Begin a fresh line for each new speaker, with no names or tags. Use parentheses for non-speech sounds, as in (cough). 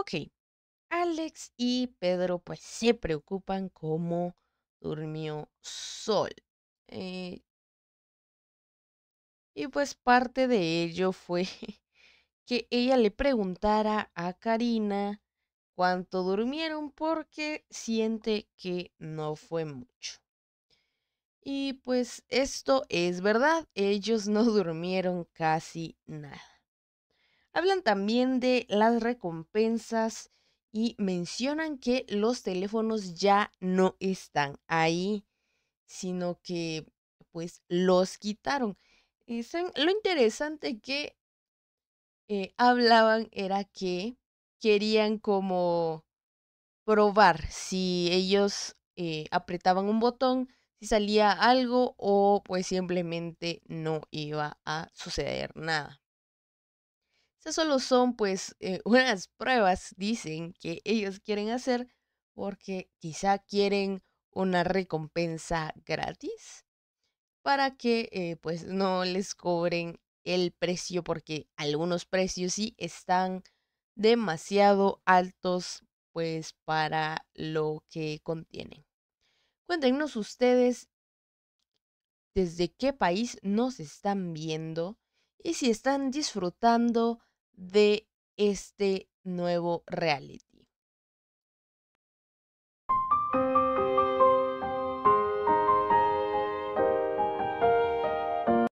Ok, Alex y Pedro pues se preocupan cómo durmió Sol. Eh y pues parte de ello fue (laughs) que ella le preguntara a Karina cuánto durmieron porque siente que no fue mucho. Y pues esto es verdad, ellos no (laughs) durmieron casi nada. Hablan también de las recompensas y mencionan que los teléfonos ya no están ahí, sino que pues los quitaron. lo interesante que eh, hablaban era que querían como probar si ellos eh, apretaban un botón, si salía algo o pues simplemente no iba a suceder nada. Esas solo son pues eh, (laughs) unas pruebas, dicen, que ellos quieren hacer porque quizá quieren una recompensa gratis para que eh, pues no les cobren el precio porque algunos precios sí están demasiado altos pues para lo que contienen. Cuéntenos ustedes desde qué país nos están viendo y si están disfrutando de este nuevo reality.